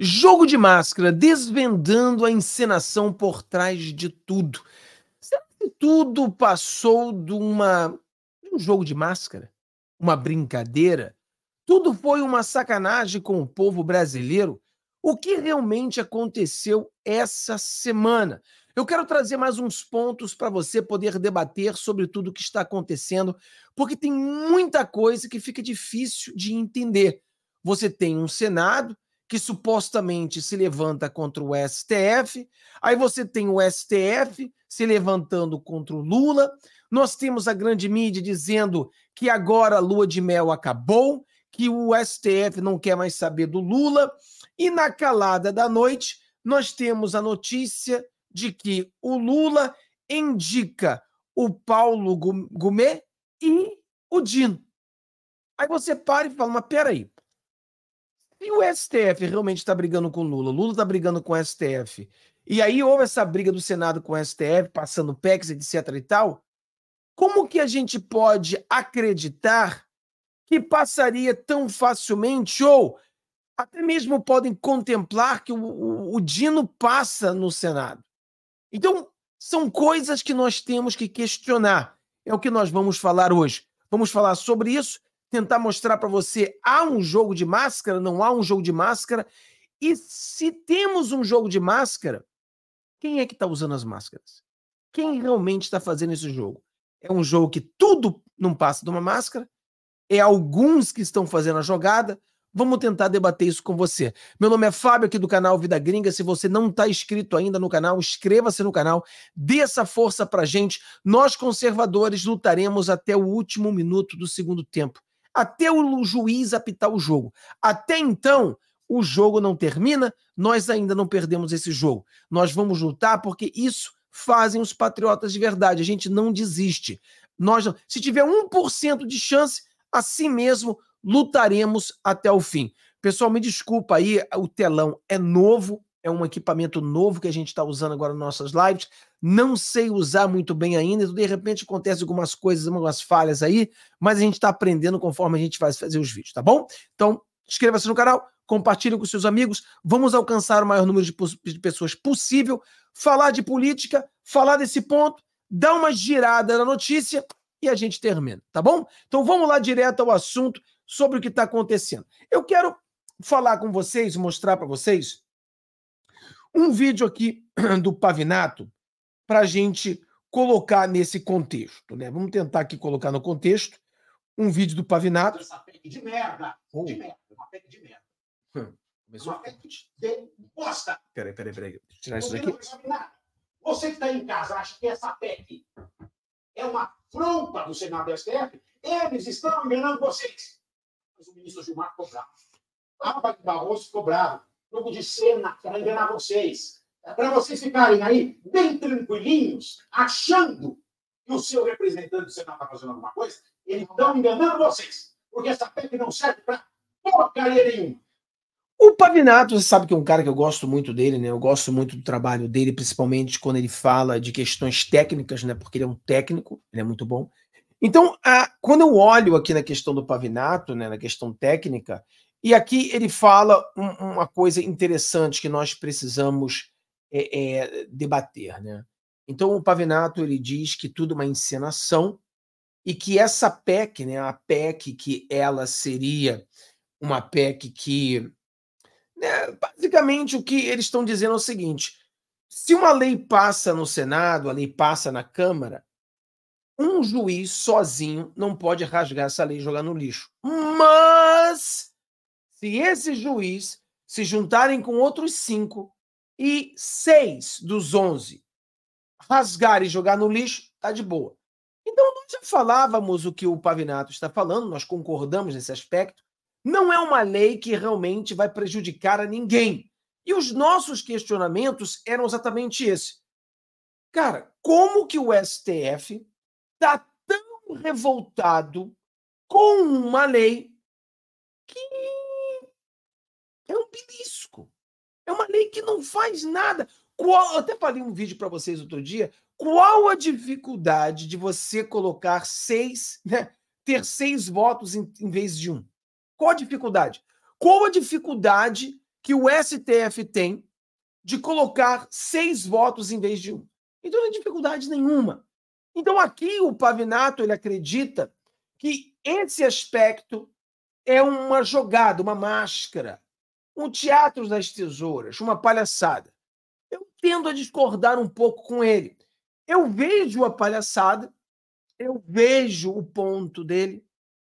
Jogo de máscara, desvendando a encenação por trás de tudo. Será que tudo passou de, uma, de um jogo de máscara? Uma brincadeira? Tudo foi uma sacanagem com o povo brasileiro? O que realmente aconteceu essa semana? Eu quero trazer mais uns pontos para você poder debater sobre tudo o que está acontecendo, porque tem muita coisa que fica difícil de entender. Você tem um Senado que supostamente se levanta contra o STF, aí você tem o STF se levantando contra o Lula, nós temos a grande mídia dizendo que agora a lua de mel acabou, que o STF não quer mais saber do Lula, e na calada da noite nós temos a notícia de que o Lula indica o Paulo Gourmet e o Dino. Aí você para e fala, mas peraí, e o STF realmente está brigando com Lula, Lula está brigando com o tá STF. E aí houve essa briga do Senado com o STF, passando PECs, etc e tal. Como que a gente pode acreditar que passaria tão facilmente ou até mesmo podem contemplar que o, o, o Dino passa no Senado? Então, são coisas que nós temos que questionar. É o que nós vamos falar hoje. Vamos falar sobre isso tentar mostrar para você há um jogo de máscara, não há um jogo de máscara. E se temos um jogo de máscara, quem é que está usando as máscaras? Quem realmente está fazendo esse jogo? É um jogo que tudo não passa de uma máscara? É alguns que estão fazendo a jogada? Vamos tentar debater isso com você. Meu nome é Fábio, aqui do canal Vida Gringa. Se você não está inscrito ainda no canal, inscreva-se no canal, dê essa força para gente. Nós, conservadores, lutaremos até o último minuto do segundo tempo até o juiz apitar o jogo. Até então, o jogo não termina, nós ainda não perdemos esse jogo. Nós vamos lutar porque isso fazem os patriotas de verdade. A gente não desiste. Nós, se tiver 1% de chance, assim mesmo lutaremos até o fim. Pessoal, me desculpa aí, o telão é novo, é um equipamento novo que a gente está usando agora nas nossas lives. Não sei usar muito bem ainda, então, de repente acontece algumas coisas, algumas falhas aí, mas a gente está aprendendo conforme a gente vai fazer os vídeos, tá bom? Então, inscreva-se no canal, compartilhe com seus amigos, vamos alcançar o maior número de, de pessoas possível, falar de política, falar desse ponto, dar uma girada na notícia e a gente termina, tá bom? Então vamos lá direto ao assunto sobre o que está acontecendo. Eu quero falar com vocês, mostrar para vocês um vídeo aqui do Pavinato para a gente colocar nesse contexto, né? Vamos tentar aqui colocar no contexto um vídeo do Pavinato. Essa PEC de merda, oh. de merda, uma PEC de merda. Hum, começou. Uma PEC de bosta. Peraí, peraí, peraí. Deixa eu tirar isso daqui. Você que está em casa acha que essa PEC é uma afronta do Senado e STF? Eles estão enganando vocês. Mas o ministro Gilmar ficou bravo. Álvaro Barroso ficou bravo jogo de cena para enganar vocês. É para vocês ficarem aí bem tranquilinhos, achando que o seu representante do Senado está fazendo alguma coisa, eles estão enganando vocês. Porque essa PEC não serve para porcaria nenhuma. O Pavinato, você sabe que é um cara que eu gosto muito dele, né? Eu gosto muito do trabalho dele, principalmente quando ele fala de questões técnicas, né? Porque ele é um técnico, ele é muito bom. Então, a, quando eu olho aqui na questão do Pavinato, né, na questão técnica, e aqui ele fala um, uma coisa interessante que nós precisamos é, é, debater. Né? Então, o Pavinato ele diz que tudo é uma encenação e que essa PEC, né, a PEC que ela seria uma PEC que. Né, basicamente, o que eles estão dizendo é o seguinte: se uma lei passa no Senado, a lei passa na Câmara, um juiz sozinho não pode rasgar essa lei e jogar no lixo. Mas se esse juiz se juntarem com outros cinco e seis dos onze rasgar e jogar no lixo, tá de boa. Então, nós já falávamos o que o Pavinato está falando, nós concordamos nesse aspecto. Não é uma lei que realmente vai prejudicar a ninguém. E os nossos questionamentos eram exatamente esse. Cara, como que o STF está tão revoltado com uma lei belisco. É uma lei que não faz nada. Qual, eu até falei um vídeo para vocês outro dia. Qual a dificuldade de você colocar seis, né, ter seis votos em, em vez de um? Qual a dificuldade? Qual a dificuldade que o STF tem de colocar seis votos em vez de um? Então não é dificuldade nenhuma. Então aqui o Pavinato ele acredita que esse aspecto é uma jogada, uma máscara, um teatro das tesouras, uma palhaçada. Eu tendo a discordar um pouco com ele. Eu vejo a palhaçada, eu vejo o ponto dele,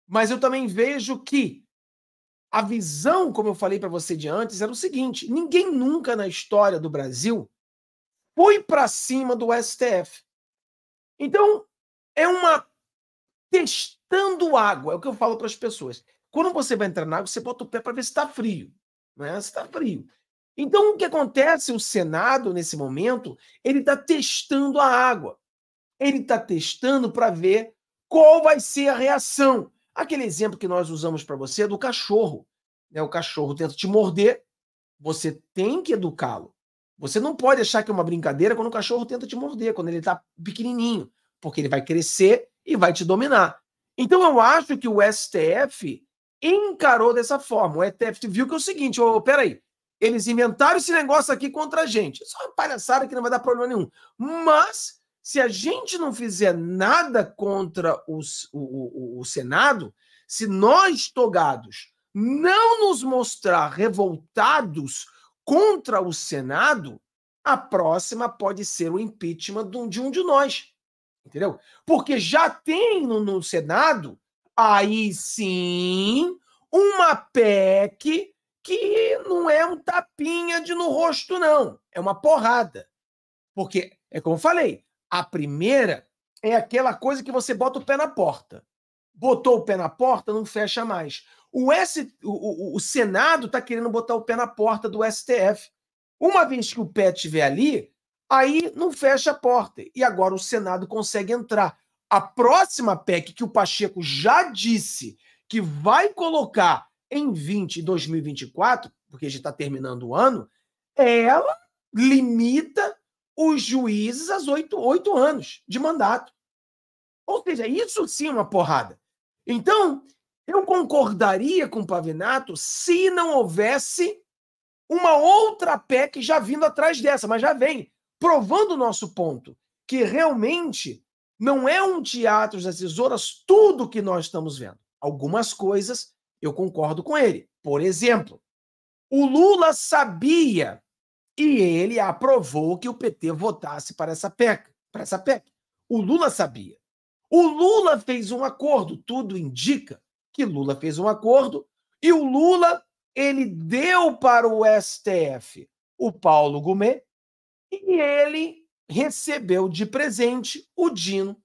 mas eu também vejo que a visão, como eu falei para você de antes, era o seguinte: ninguém nunca na história do Brasil foi para cima do STF. Então, é uma testando água, é o que eu falo para as pessoas. Quando você vai entrar na água, você bota o pé para ver se está frio. Mas né, está frio. Então, o que acontece? O Senado, nesse momento, ele está testando a água. Ele está testando para ver qual vai ser a reação. Aquele exemplo que nós usamos para você é do cachorro. Né? O cachorro tenta te morder, você tem que educá-lo. Você não pode achar que é uma brincadeira quando o cachorro tenta te morder, quando ele está pequenininho, porque ele vai crescer e vai te dominar. Então, eu acho que o STF encarou dessa forma. O ETF viu que é o seguinte: oh, peraí, eles inventaram esse negócio aqui contra a gente. Isso é uma palhaçada que não vai dar problema nenhum. Mas, se a gente não fizer nada contra os, o, o, o Senado, se nós, togados, não nos mostrar revoltados contra o Senado, a próxima pode ser o impeachment de um de nós. Entendeu? Porque já tem no, no Senado aí sim uma PEC que não é um tapinha de no rosto, não. É uma porrada. Porque, é como eu falei, a primeira é aquela coisa que você bota o pé na porta. Botou o pé na porta, não fecha mais. O, S, o, o, o Senado está querendo botar o pé na porta do STF. Uma vez que o pé estiver ali, aí não fecha a porta. E agora o Senado consegue entrar. A próxima PEC que o Pacheco já disse que vai colocar em 20 2024, porque a gente está terminando o ano, ela limita os juízes aos oito, oito anos de mandato. Ou seja, isso sim é uma porrada. Então, eu concordaria com o Pavinato se não houvesse uma outra PEC já vindo atrás dessa, mas já vem, provando o nosso ponto, que realmente não é um teatro das tesouras tudo que nós estamos vendo. Algumas coisas eu concordo com ele. Por exemplo, o Lula sabia e ele aprovou que o PT votasse para essa PEC, para essa PEC. O Lula sabia. O Lula fez um acordo, tudo indica que Lula fez um acordo e o Lula ele deu para o STF o Paulo Gomet e ele recebeu de presente o Dino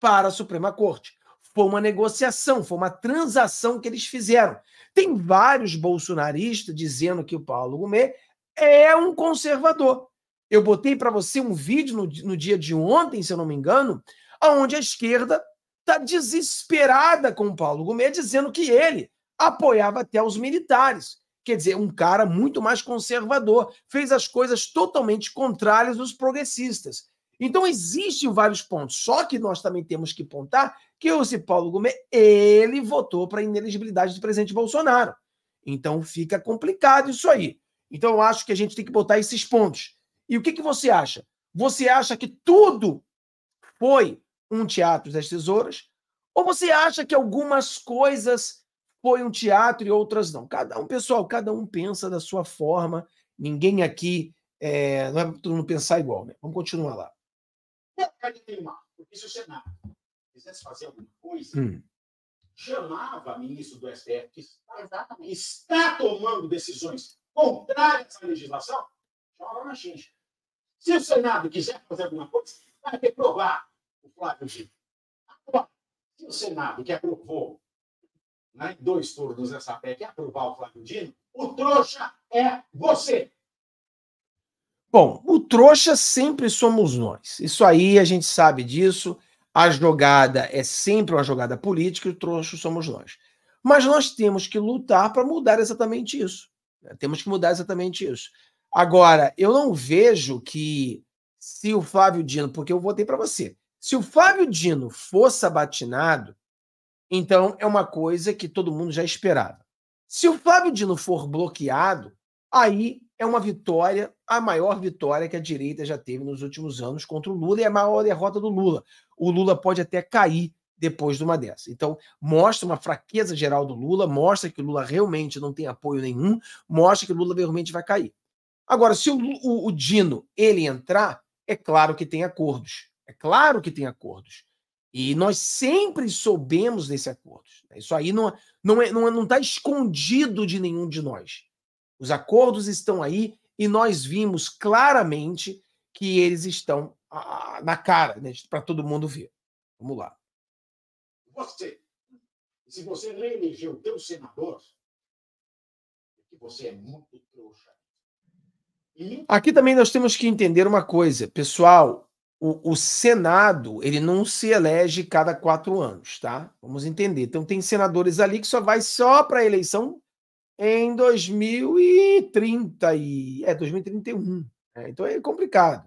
para a Suprema Corte. Foi uma negociação, foi uma transação que eles fizeram. Tem vários bolsonaristas dizendo que o Paulo Gomes é um conservador. Eu botei para você um vídeo no, no dia de ontem, se eu não me engano, onde a esquerda está desesperada com o Paulo Gomes, dizendo que ele apoiava até os militares. Quer dizer, um cara muito mais conservador, fez as coisas totalmente contrárias dos progressistas. Então, existem vários pontos, só que nós também temos que pontar que o Paulo Gomes, ele votou para a inelegibilidade do presidente Bolsonaro. Então, fica complicado isso aí. Então, eu acho que a gente tem que botar esses pontos. E o que, que você acha? Você acha que tudo foi um teatro das tesouras? Ou você acha que algumas coisas foi um teatro e outras não. Cada um, pessoal, cada um pensa da sua forma. Ninguém aqui é, não é todo mundo pensar igual, né? Vamos continuar lá. É porque se o Senado quisesse fazer alguma coisa, hum. chamava ministro do STF, que está, está tomando decisões contrárias à legislação, chamava na xincha. Se o Senado quiser fazer alguma coisa, vai reprovar o Flávio Gil. Agora, se o Senado, que aprovou né, em dois turnos essa PEC e é aprovar o Flávio Dino, o trouxa é você. Bom, o trouxa sempre somos nós. Isso aí a gente sabe disso. A jogada é sempre uma jogada política e o trouxa somos nós. Mas nós temos que lutar para mudar exatamente isso. Né? Temos que mudar exatamente isso. Agora, eu não vejo que se o Flávio Dino, porque eu votei para você, se o Flávio Dino fosse abatinado então, é uma coisa que todo mundo já esperava. Se o Flávio Dino for bloqueado, aí é uma vitória, a maior vitória que a direita já teve nos últimos anos contra o Lula e a maior derrota do Lula. O Lula pode até cair depois de uma dessa. Então, mostra uma fraqueza geral do Lula, mostra que o Lula realmente não tem apoio nenhum, mostra que o Lula realmente vai cair. Agora, se o, o, o Dino ele entrar, é claro que tem acordos. É claro que tem acordos. E nós sempre soubemos desse acordo. Né. Isso aí não está não é, não é, não é, tá escondido de nenhum de nós. Os acordos estão aí e nós vimos claramente que eles estão ah, na cara, né, para todo mundo ver. Vamos lá. Você, se você reeleger o teu senador, é você é muito trouxa. E... Aqui também nós temos que entender uma coisa, pessoal o, o, Senado ele não se elege cada quatro anos, tá? Vamos entender. Então tem senadores ali que só vai só para a eleição em 2030 e é 2031. Né? Então é complicado.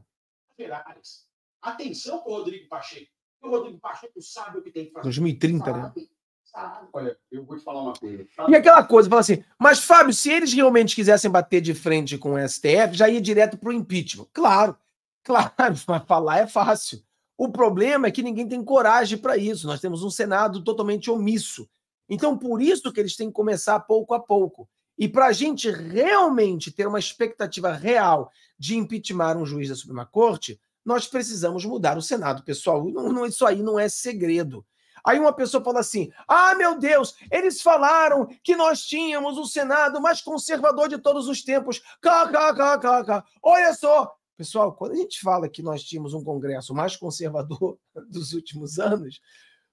Atenção com o Rodrigo Pacheco. O Rodrigo Pacheco sabe o que tem que fazer. 2030, né? sabe, né? Sabe. Olha, eu vou te falar uma coisa. E aquela coisa, fala assim, mas Fábio, se eles realmente quisessem bater de frente com o STF, já ia direto para o impeachment. Claro, Claro, mas falar é fácil. O problema é que ninguém tem coragem para isso. Nós temos um Senado totalmente omisso. Então, por isso que eles têm que começar pouco a pouco. E para a gente realmente ter uma expectativa real de impeachment um juiz da Suprema Corte, nós precisamos mudar o Senado, pessoal. Não, não, isso aí não é segredo. Aí uma pessoa fala assim: ah, meu Deus, eles falaram que nós tínhamos o Senado mais conservador de todos os tempos. KKKKK. Olha só, Pessoal, quando a gente fala que nós tínhamos um Congresso mais conservador dos últimos anos,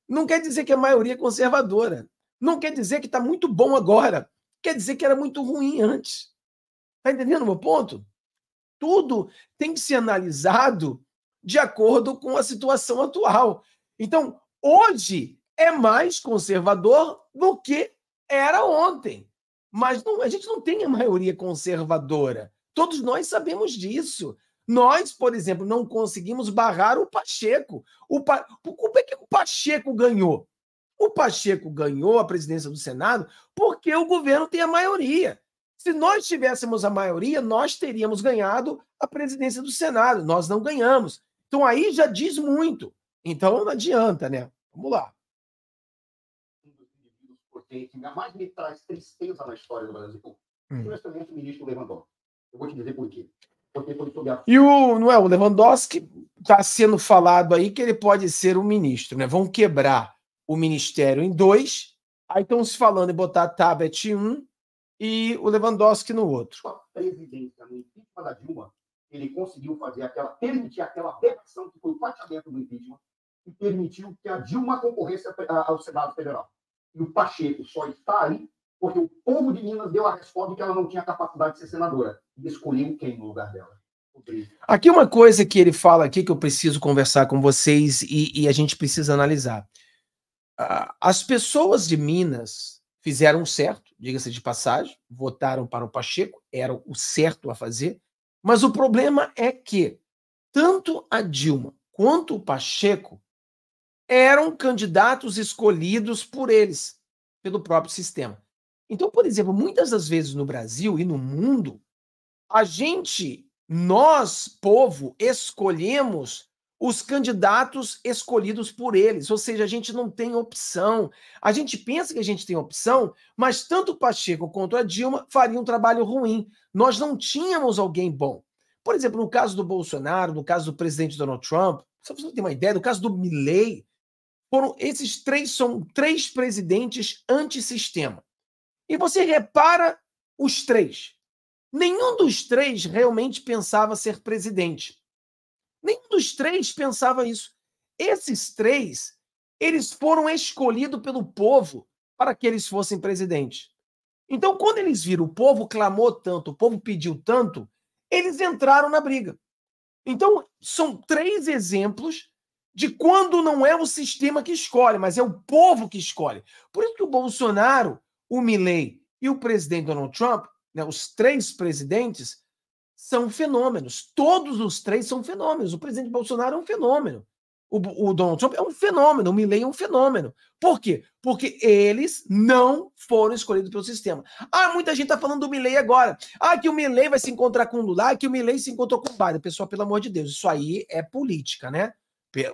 não quer dizer que a maioria é conservadora. Não quer dizer que está muito bom agora. Quer dizer que era muito ruim antes. Está entendendo o meu ponto? Tudo tem que ser analisado de acordo com a situação atual. Então, hoje é mais conservador do que era ontem. Mas não, a gente não tem a maioria conservadora. Todos nós sabemos disso. Nós, por exemplo, não conseguimos barrar o Pacheco. O pa... Como é que o Pacheco ganhou? O Pacheco ganhou a presidência do Senado porque o governo tem a maioria. Se nós tivéssemos a maioria, nós teríamos ganhado a presidência do Senado. Nós não ganhamos. Então aí já diz muito. Então não adianta, né? Vamos lá. Que ainda mais me traz tristeza na história do Brasil, hum. o ministro Lewandowski. Eu vou te dizer por quê. E o, não é, o Lewandowski está sendo falado aí que ele pode ser um ministro, né? Vão quebrar o ministério em dois, aí estão se falando em botar Tabet em um e o Lewandowski no outro. A presidência no impeachment da Dilma, ele conseguiu fazer aquela, permitir aquela versão que foi o fatiamento do impeachment e permitiu que a Dilma concorresse ao Senado Federal. E o Pacheco só está ali porque o povo de Minas deu a resposta de que ela não tinha capacidade de ser senadora. E escolheu quem no lugar dela? Aqui uma coisa que ele fala aqui que eu preciso conversar com vocês e, e a gente precisa analisar. Ah, as pessoas de Minas fizeram o certo, diga-se de passagem, votaram para o Pacheco, era o certo a fazer, mas o problema é que tanto a Dilma quanto o Pacheco eram candidatos escolhidos por eles, pelo próprio sistema. Então, por exemplo, muitas das vezes no Brasil e no mundo, a gente, nós, povo, escolhemos os candidatos escolhidos por eles, ou seja, a gente não tem opção. A gente pensa que a gente tem opção, mas tanto o Pacheco quanto a Dilma fariam um trabalho ruim. Nós não tínhamos alguém bom. Por exemplo, no caso do Bolsonaro, no caso do presidente Donald Trump, só para você ter uma ideia, no caso do Milley, foram esses três são três presidentes antissistema. E você repara os três. Nenhum dos três realmente pensava ser presidente. Nenhum dos três pensava isso. Esses três, eles foram escolhidos pelo povo para que eles fossem presidente. Então, quando eles viram o povo clamou tanto, o povo pediu tanto, eles entraram na briga. Então, são três exemplos de quando não é o sistema que escolhe, mas é o povo que escolhe. Por isso que o Bolsonaro o Milley e o presidente Donald Trump, né, os três presidentes, são fenômenos. Todos os três são fenômenos. O presidente Bolsonaro é um fenômeno. O, o Donald Trump é um fenômeno. O Milley é um fenômeno. Por quê? Porque eles não foram escolhidos pelo sistema. Ah, muita gente está falando do Milley agora. Ah, que o Milley vai se encontrar com o Lula. Ah, que o Milley se encontrou com o Biden. Pessoal, pelo amor de Deus, isso aí é política, né?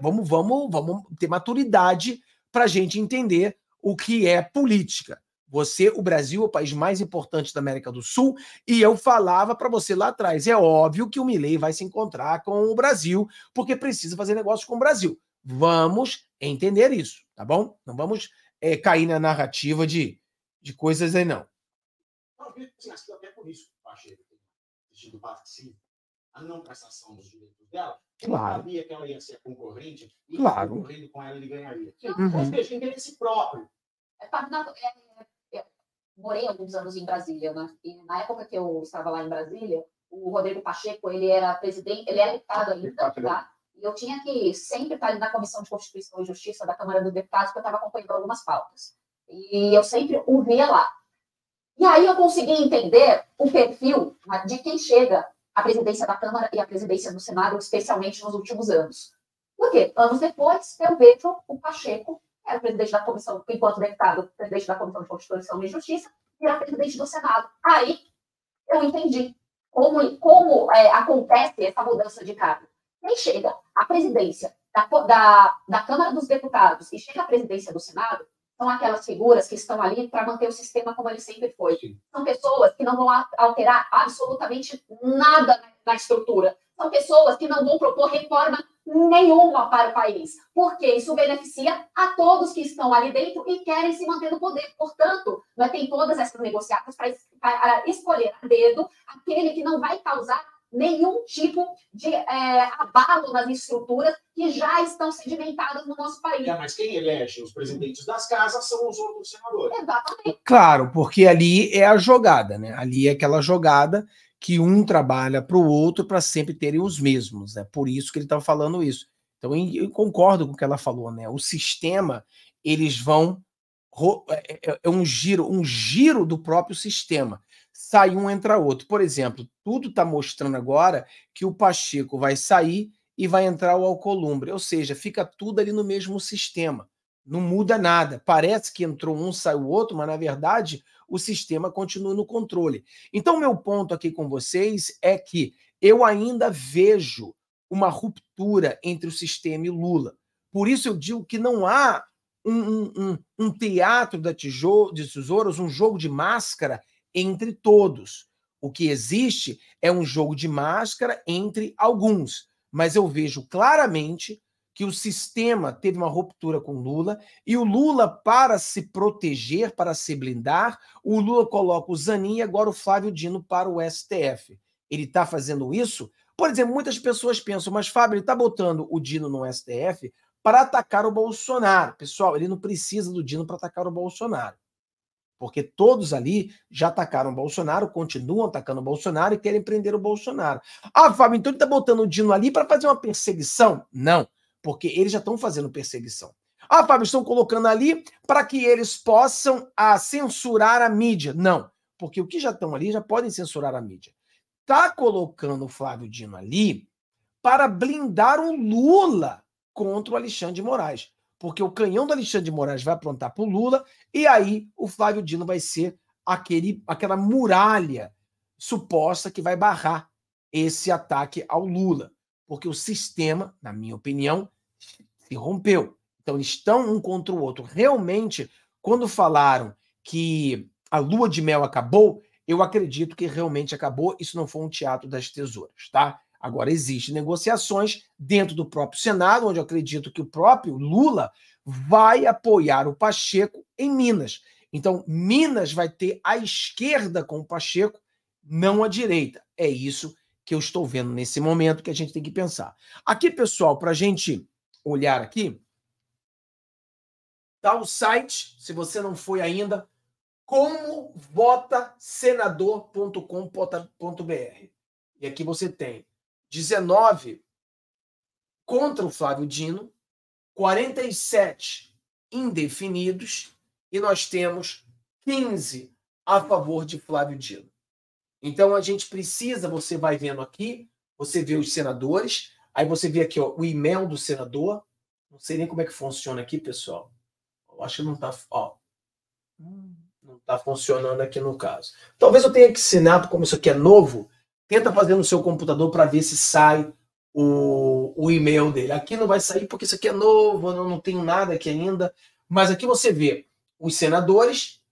Vamos, vamos, vamos ter maturidade para a gente entender o que é política. Você, o Brasil, é o país mais importante da América do Sul, e eu falava para você lá atrás. É óbvio que o Milei vai se encontrar com o Brasil, porque precisa fazer negócio com o Brasil. Vamos entender isso, tá bom? Não vamos é, cair na narrativa de, de coisas aí, não. claro. sabia que ela ia ser concorrente, e claro. concorrendo com ela ele ganharia. Uhum. Ou seja, é interesse próprio. É, tá, é, é morei alguns anos em Brasília, né? E na época que eu estava lá em Brasília, o Rodrigo Pacheco, ele era presidente, ele é deputado ainda, né? tá? E eu tinha que sempre estar na Comissão de Constituição e Justiça da Câmara dos Deputados, porque eu estava acompanhando algumas pautas. E eu sempre o via lá. E aí eu consegui entender o perfil de quem chega à presidência da Câmara e à presidência do Senado, especialmente nos últimos anos. Porque anos depois eu vejo o Pacheco era é o presidente da comissão, enquanto deputado, presidente da Comissão de Constituição e Justiça, e era é presidente do Senado. Aí eu entendi como, como é, acontece essa mudança de cargo. Quem chega à presidência da, da, da Câmara dos Deputados e chega à presidência do Senado são aquelas figuras que estão ali para manter o sistema como ele sempre foi. Sim. São pessoas que não vão alterar absolutamente nada na estrutura são pessoas que não vão propor reforma nenhuma para o país, porque isso beneficia a todos que estão ali dentro e querem se manter no poder. Portanto, né, tem todas essas negociatas para escolher a dedo aquele que não vai causar nenhum tipo de é, abalo nas estruturas que já estão sedimentadas no nosso país. É, mas quem elege os presidentes das casas são os outros senadores. Exatamente. Claro, porque ali é a jogada, né? Ali é aquela jogada que um trabalha para o outro para sempre terem os mesmos. É né? por isso que ele estava tá falando isso. Então, eu concordo com o que ela falou, né? O sistema, eles vão. É, é, é um giro, um giro do próprio sistema. Sai um, entra outro. Por exemplo, tudo está mostrando agora que o Pacheco vai sair e vai entrar o Alcolumbre. Ou seja, fica tudo ali no mesmo sistema. Não muda nada. Parece que entrou um, sai o outro, mas na verdade o sistema continue no controle. Então, meu ponto aqui com vocês é que eu ainda vejo uma ruptura entre o sistema e Lula. Por isso eu digo que não há um, um, um teatro da tijolo, de tesouros, um jogo de máscara entre todos. O que existe é um jogo de máscara entre alguns, mas eu vejo claramente que o sistema teve uma ruptura com Lula e o Lula, para se proteger, para se blindar, o Lula coloca o Zanin e agora o Flávio Dino para o STF. Ele está fazendo isso? Por exemplo, muitas pessoas pensam, mas Fábio, ele está botando o Dino no STF para atacar o Bolsonaro. Pessoal, ele não precisa do Dino para atacar o Bolsonaro. Porque todos ali já atacaram o Bolsonaro, continuam atacando o Bolsonaro e querem prender o Bolsonaro. Ah, Fábio, então ele está botando o Dino ali para fazer uma perseguição? Não porque eles já estão fazendo perseguição. Ah, Fábio, estão colocando ali para que eles possam a, ah, censurar a mídia. Não, porque o que já estão ali já podem censurar a mídia. Está colocando o Flávio Dino ali para blindar o Lula contra o Alexandre de Moraes. Porque o canhão do Alexandre de Moraes vai aprontar para o Lula, e aí o Flávio Dino vai ser aquele, aquela muralha suposta que vai barrar esse ataque ao Lula. Porque o sistema, na minha opinião, se rompeu. Então, estão um contra o outro. Realmente, quando falaram que a lua de mel acabou, eu acredito que realmente acabou. Isso não foi um teatro das tesouras, tá? Agora, existem negociações dentro do próprio Senado, onde eu acredito que o próprio Lula vai apoiar o Pacheco em Minas. Então, Minas vai ter a esquerda com o Pacheco, não a direita. É isso que eu estou vendo nesse momento que a gente tem que pensar. Aqui, pessoal, para a gente olhar aqui, Está o site, se você não foi ainda, comovotaSenador.com.br E aqui você tem 19 contra o Flávio Dino, 47 indefinidos e nós temos 15 a favor de Flávio Dino. Então a gente precisa, você vai vendo aqui, você vê os senadores, Aí você vê aqui ó, o e-mail do senador. Não sei nem como é que funciona aqui, pessoal. Eu acho que não está. Não está funcionando aqui no caso. Talvez eu tenha que ensinar, como isso aqui é novo, tenta fazer no seu computador para ver se sai o, o e-mail dele. Aqui não vai sair porque isso aqui é novo, eu não tenho nada aqui ainda. Mas aqui você vê os senadores,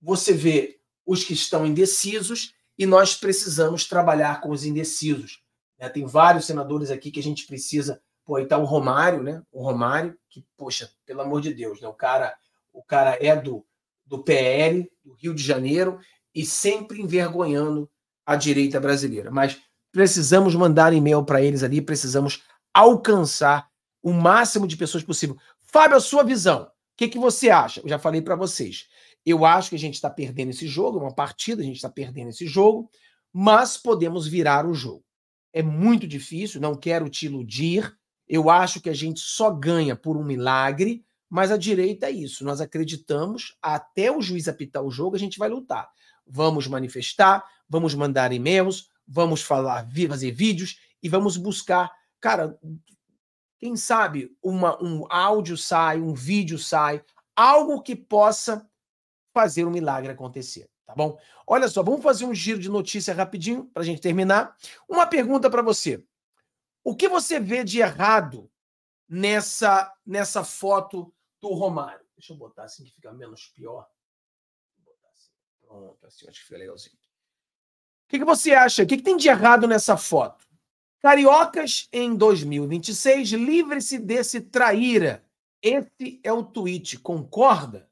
você vê os que estão indecisos e nós precisamos trabalhar com os indecisos. É, tem vários senadores aqui que a gente precisa. Pô, aí tá o Romário, né? O Romário, que, poxa, pelo amor de Deus, né? O cara, o cara é do, do PL, do Rio de Janeiro, e sempre envergonhando a direita brasileira. Mas precisamos mandar e-mail para eles ali, precisamos alcançar o máximo de pessoas possível. Fábio, a sua visão. O que, que você acha? Eu já falei para vocês. Eu acho que a gente está perdendo esse jogo, é uma partida, a gente está perdendo esse jogo, mas podemos virar o jogo é muito difícil, não quero te iludir. Eu acho que a gente só ganha por um milagre, mas a direita é isso. Nós acreditamos, até o juiz apitar o jogo, a gente vai lutar. Vamos manifestar, vamos mandar e-mails, vamos falar, fazer vídeos e vamos buscar. Cara, quem sabe uma, um áudio sai, um vídeo sai, algo que possa fazer um milagre acontecer tá bom? Olha só, vamos fazer um giro de notícia rapidinho para a gente terminar. Uma pergunta para você: o que você vê de errado nessa nessa foto do Romário? Deixa eu botar assim que fica menos pior. Vou botar assim. Pronto, assim acho que fica legalzinho. O que, que você acha? O que, que tem de errado nessa foto? Cariocas em 2026, livre-se desse traíra. Esse é o tweet, concorda?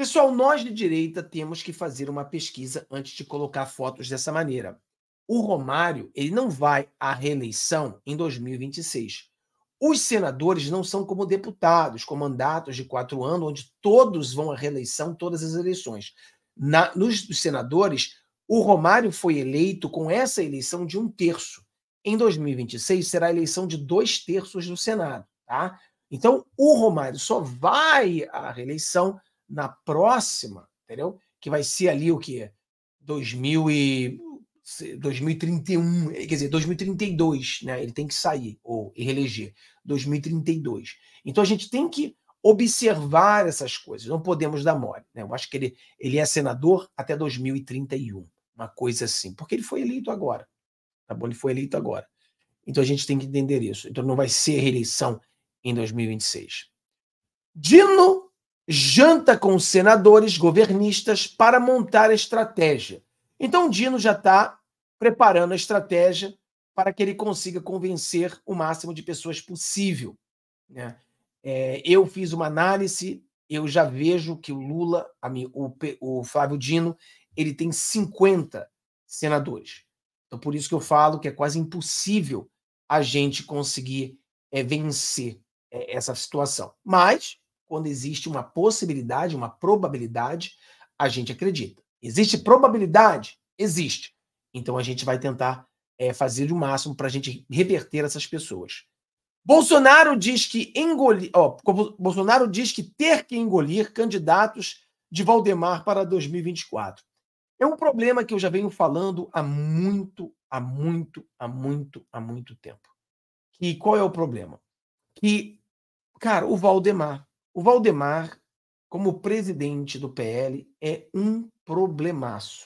Pessoal, nós de direita temos que fazer uma pesquisa antes de colocar fotos dessa maneira. O Romário, ele não vai à reeleição em 2026. Os senadores não são como deputados, com mandatos de quatro anos, onde todos vão à reeleição, todas as eleições. Na, nos senadores, o Romário foi eleito com essa eleição de um terço. Em 2026, será a eleição de dois terços do Senado. Tá? Então, o Romário só vai à reeleição na próxima, entendeu? Que vai ser ali o quê? 2000 e 2031, eh, quer dizer, 2032, né? Ele tem que sair ou reeleger 2032. Então a gente tem que observar essas coisas, não podemos dar mole, né? Eu acho que ele, ele é senador até 2031, uma coisa assim, porque ele foi eleito agora. Tá bom? Ele foi eleito agora. Então a gente tem que entender isso. Então não vai ser reeleição em 2026. Dino janta com senadores governistas para montar a estratégia. Então, o Dino já está preparando a estratégia para que ele consiga convencer o máximo de pessoas possível. Né? É, eu fiz uma análise, eu já vejo que o Lula, o, o Flávio Dino, ele tem 50 senadores. Então, por isso que eu falo que é quase impossível a gente conseguir é, vencer é, essa situação. Mas quando existe uma possibilidade, uma probabilidade, a gente acredita. Existe probabilidade? Existe. Então a gente vai tentar é, fazer o máximo para a gente reverter essas pessoas. Bolsonaro diz que engolir. Bolsonaro diz que ter que engolir candidatos de Valdemar para 2024. É um problema que eu já venho falando há muito, há muito, há muito, há muito tempo. E qual é o problema? Que, cara, o Valdemar o Valdemar, como presidente do PL, é um problemaço.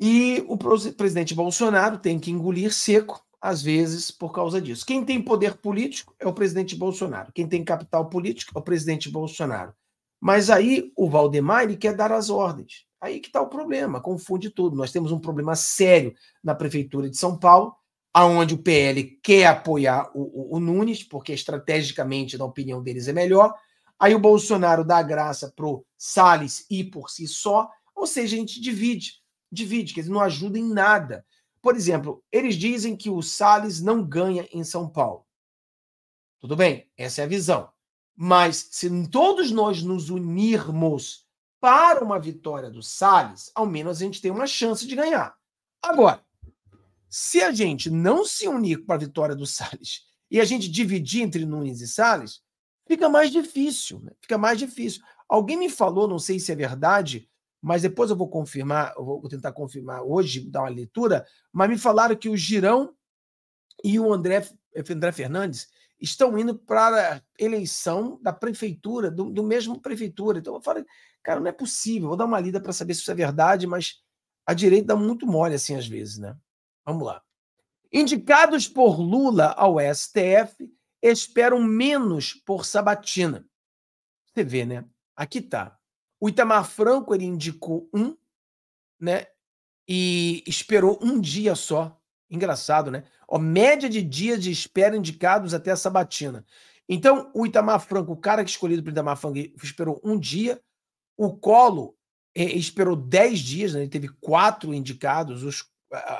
E o presidente Bolsonaro tem que engolir seco, às vezes, por causa disso. Quem tem poder político é o presidente Bolsonaro. Quem tem capital político é o presidente Bolsonaro. Mas aí o Valdemar quer dar as ordens. Aí que está o problema, confunde tudo. Nós temos um problema sério na Prefeitura de São Paulo, aonde o PL quer apoiar o, o, o Nunes, porque estrategicamente, na opinião deles, é melhor. Aí o Bolsonaro dá graça pro Salles ir por si só, ou seja, a gente divide, divide, que eles não ajudam em nada. Por exemplo, eles dizem que o Salles não ganha em São Paulo. Tudo bem, essa é a visão. Mas se todos nós nos unirmos para uma vitória do Salles, ao menos a gente tem uma chance de ganhar. Agora, se a gente não se unir para a vitória do Salles e a gente dividir entre Nunes e Salles, fica mais difícil, né? fica mais difícil. Alguém me falou, não sei se é verdade, mas depois eu vou confirmar, eu vou tentar confirmar hoje, dar uma leitura, mas me falaram que o Girão e o André, eh, André Fernandes estão indo para a eleição da prefeitura, do, do, mesmo prefeitura. Então eu falei, cara, não é possível, vou dar uma lida para saber se isso é verdade, mas a direita dá muito mole assim às vezes, né? Vamos lá. Indicados por Lula ao STF esperam menos por Sabatina. Você vê, né? Aqui tá. O Itamar Franco ele indicou um, né? E esperou um dia só. Engraçado, né? Ó, média de dias de espera indicados até a Sabatina. Então, o Itamar Franco, o cara que escolhido o Itamar Franco, esperou um dia. O Colo eh, esperou dez dias, né? ele teve quatro indicados. Os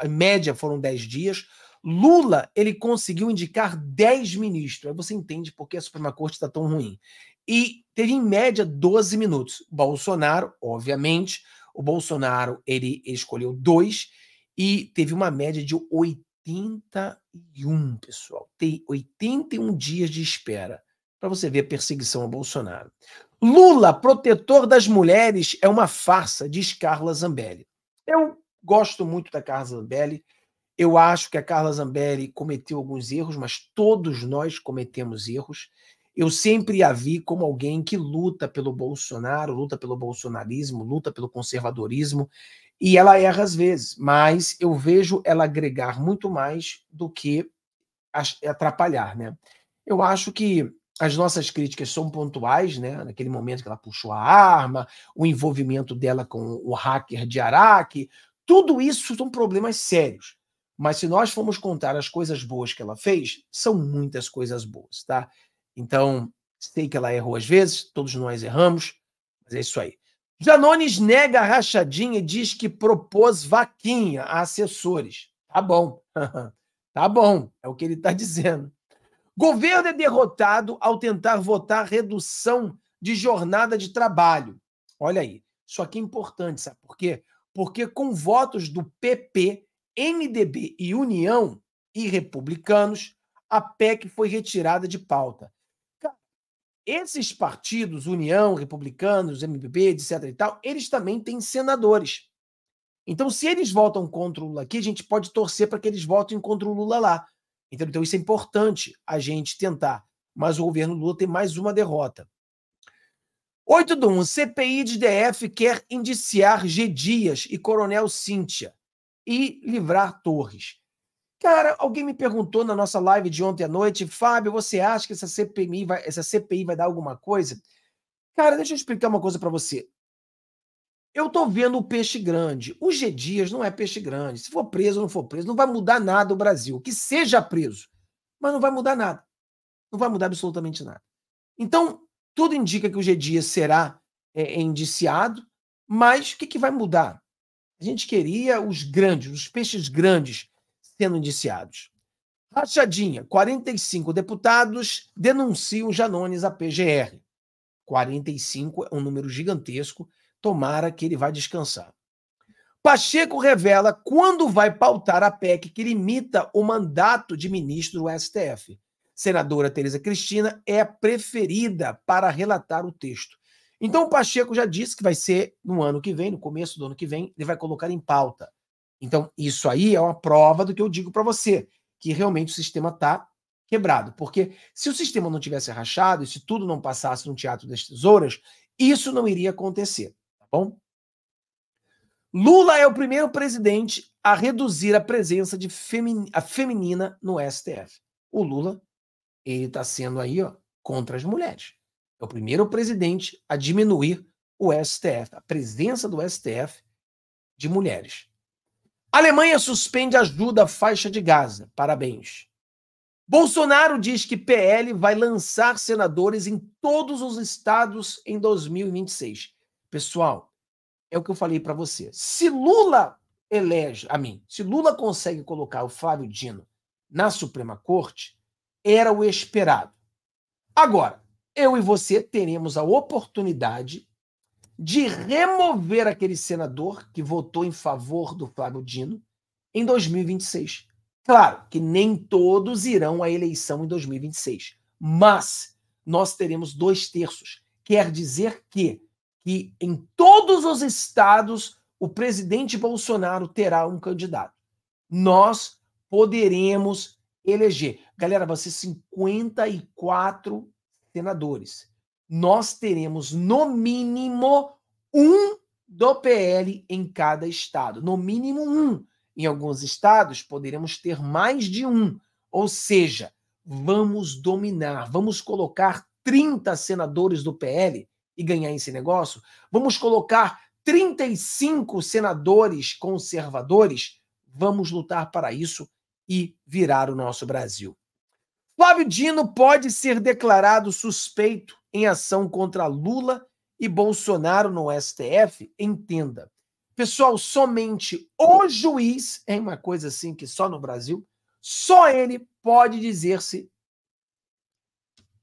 em média foram 10 dias. Lula, ele conseguiu indicar 10 ministros. Aí você entende por que a Suprema Corte está tão ruim. E teve em média 12 minutos. Bolsonaro, obviamente, o Bolsonaro, ele, ele escolheu dois e teve uma média de 81, pessoal. Tem 81 dias de espera para você ver a perseguição ao Bolsonaro. Lula, protetor das mulheres, é uma farsa, diz Carla Zambelli gosto muito da Carla Zambelli. Eu acho que a Carla Zambelli cometeu alguns erros, mas todos nós cometemos erros. Eu sempre a vi como alguém que luta pelo Bolsonaro, luta pelo bolsonarismo, luta pelo conservadorismo, e ela erra às vezes, mas eu vejo ela agregar muito mais do que atrapalhar, né? Eu acho que as nossas críticas são pontuais, né? Naquele momento que ela puxou a arma, o envolvimento dela com o hacker de Araque, tudo isso são problemas sérios. Mas se nós formos contar as coisas boas que ela fez, são muitas coisas boas, tá? Então, sei que ela errou às vezes, todos nós erramos, mas é isso aí. Janones nega a rachadinha e diz que propôs vaquinha a assessores. Tá bom. tá bom, é o que ele está dizendo. Governo é derrotado ao tentar votar redução de jornada de trabalho. Olha aí, isso aqui é importante, sabe por quê? porque com votos do PP, MDB e União e republicanos, a PEC foi retirada de pauta. Esses partidos, União, Republicanos, MDB, etc e tal, eles também têm senadores. Então, se eles votam contra o Lula aqui, a gente pode torcer para que eles votem contra o Lula lá. Então, então, isso é importante a gente tentar. Mas o governo Lula tem mais uma derrota. 8 do 1. CPI de DF quer indiciar G. Dias e Coronel Cíntia e livrar Torres. Cara, alguém me perguntou na nossa live de ontem à noite, Fábio, você acha que essa CPI vai, essa CPI vai dar alguma coisa? Cara, deixa eu explicar uma coisa para você. Eu tô vendo o peixe grande. O G. Dias não é peixe grande. Se for preso ou não for preso, não vai mudar nada o Brasil. Que seja preso, mas não vai mudar nada. Não vai mudar absolutamente nada. Então, tudo indica que o G Dias será é, é, indiciado, mas o que, que vai mudar? A gente queria os grandes, os peixes grandes sendo indiciados. Rachadinha, 45 deputados denunciam Janones à PGR. 45 é um número gigantesco, tomara que ele vá descansar. Pacheco revela quando vai pautar a PEC que limita o mandato de ministro do STF senadora Tereza Cristina, é a preferida para relatar o texto. Então, o Pacheco já disse que vai ser no ano que vem, no começo do ano que vem, ele vai colocar em pauta. Então, isso aí é uma prova do que eu digo para você, que realmente o sistema está quebrado. Porque se o sistema não tivesse rachado e se tudo não passasse no Teatro das Tesouras, isso não iria acontecer, tá bom? Lula é o primeiro presidente a reduzir a presença de femi a feminina no STF. O Lula ele está sendo aí ó, contra as mulheres. É o primeiro presidente a diminuir o STF, a presença do STF de mulheres. A Alemanha suspende ajuda à faixa de Gaza. Parabéns. Bolsonaro diz que PL vai lançar senadores em todos os estados em 2026. Pessoal, é o que eu falei para você. Se Lula elege a mim, se Lula consegue colocar o Flávio Dino na Suprema Corte, era o esperado. Agora, eu e você teremos a oportunidade de remover aquele senador que votou em favor do Flávio Dino em 2026. Claro que nem todos irão à eleição em 2026, mas nós teremos dois terços. Quer dizer que, que em todos os estados o presidente Bolsonaro terá um candidato. Nós poderemos eleger. Galera, vão ser 54 senadores. Nós teremos, no mínimo, um do PL em cada estado. No mínimo, um. Em alguns estados, poderemos ter mais de um. Ou seja, vamos dominar, vamos colocar 30 senadores do PL e ganhar esse negócio? Vamos colocar 35 senadores conservadores? Vamos lutar para isso e virar o nosso Brasil. Flávio Dino pode ser declarado suspeito em ação contra Lula e Bolsonaro no STF? Entenda. Pessoal, somente o juiz, é uma coisa assim que só no Brasil, só ele pode dizer-se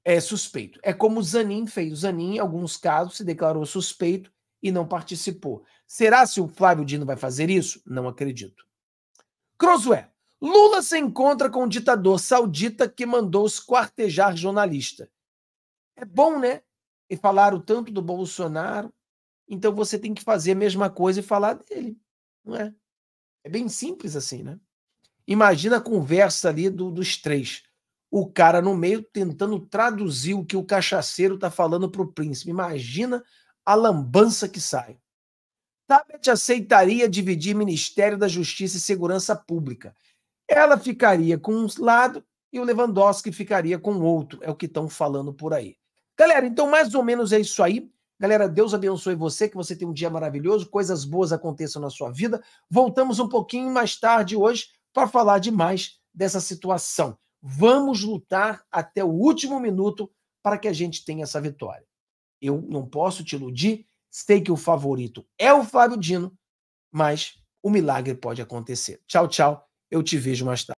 é suspeito. É como o Zanin fez. O Zanin, em alguns casos, se declarou suspeito e não participou. Será se o Flávio Dino vai fazer isso? Não acredito. Crosué, Lula se encontra com o ditador saudita que mandou esquartejar jornalista. É bom, né? E falaram tanto do Bolsonaro, então você tem que fazer a mesma coisa e falar dele, não é? É bem simples assim, né? Imagina a conversa ali do, dos três. O cara no meio tentando traduzir o que o cachaceiro está falando pro príncipe. Imagina a lambança que sai. Tabet aceitaria dividir Ministério da Justiça e Segurança Pública ela ficaria com um lado e o Lewandowski ficaria com o outro. É o que estão falando por aí. Galera, então mais ou menos é isso aí. Galera, Deus abençoe você, que você tenha um dia maravilhoso, coisas boas aconteçam na sua vida. Voltamos um pouquinho mais tarde hoje para falar de mais dessa situação. Vamos lutar até o último minuto para que a gente tenha essa vitória. Eu não posso te iludir, sei que o favorito é o Flávio Dino, mas o milagre pode acontecer. Tchau, tchau eu te vejo mais tarde.